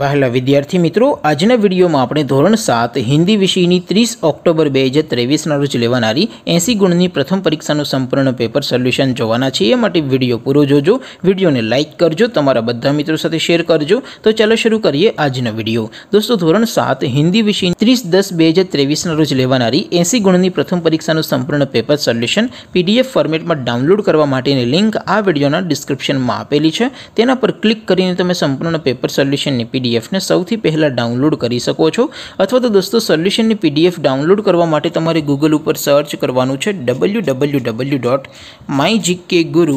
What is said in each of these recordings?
વાહલા વિદ્યાર્થી મિત્રો આજના વિડિયોમાં આપણે ધોરણ 7 હિન્દી વિષયની 30 ઓક્ટોબર 2023 ના રોજ લેવાણારી 80 ગુણની પ્રથમ પરીક્ષાનો સંપૂર્ણ પેપર સોલ્યુશન જોવાનો છે એમ માટે વિડિયો પૂરો જોજો વિડિયોને લાઈક કરજો તમારા બધા મિત્રો સાથે શેર કરજો તો ચાલો શરૂ કરીએ આજનો વિડિયો દોસ્તો ધોરણ 7 હિન્દી વિષયની 30 10 2023 ના રોજ લેવાણારી 80 ગુણની પ્રથમ પરીક્ષાનો સંપૂર્ણ પેપર સોલ્યુશન PDF ફોર્મેટમાં ડાઉનલોડ કરવા માટેની લિંક આ વિડિયોના ડિસ્ક્રિપ્શનમાં આપેલી છે તેના પર ક્લિક કરીને તમે સંપૂર્ણ પેપર સોલ્યુશન નિ पीडीएफ ને સૌથી પહેલા ડાઉનલોડ કરી શકો છો અથવા તો દોસ્તો સોલ્યુશન ની પીડીએફ ડાઉનલોડ કરવા માટે તમારે Google ઉપર સર્ચ કરવાનું છે www.mygkguru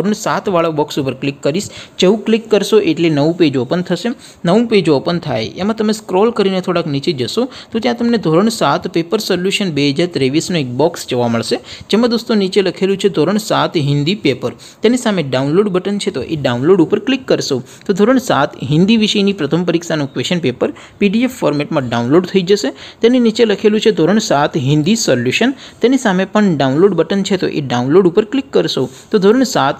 ધોરણ 7 વાળો બોક્સ ઉપર ક્લિક કરિસ જેવ ક્લિક કરશો એટલે નવું પેજ ઓપન થશે નવું પેજ ઓપન થાય એમાં તમે સ્ક્રોલ કરીને થોડક નીચે જશો તો ત્યાં તમને ધોરણ 7 પેપર સોલ્યુશન 2023 નો એક બોક્સ જોવા મળશે જેમ મે દોસ્તો નીચે લખેલું છે ધોરણ 7 હિન્દી પેપર તેની સામે ડાઉનલોડ બટન છે તો એ ડાઉનલોડ ઉપર ક્લિક કરશો તો ધોરણ 7 હિન્દી વિષયની પ્રથમ પરીક્ષાનું ક્વેશ્ચન પેપર PDF ફોર્મેટમાં ડાઉનલોડ થઈ જશે તેની નીચે લખેલું છે ધોરણ 7 હિન્દી સોલ્યુશન તેની સામે પણ ડાઉનલોડ બટન છે તો એ ડાઉનલોડ ઉપર ક્લિક કરશો તો ધોરણ 7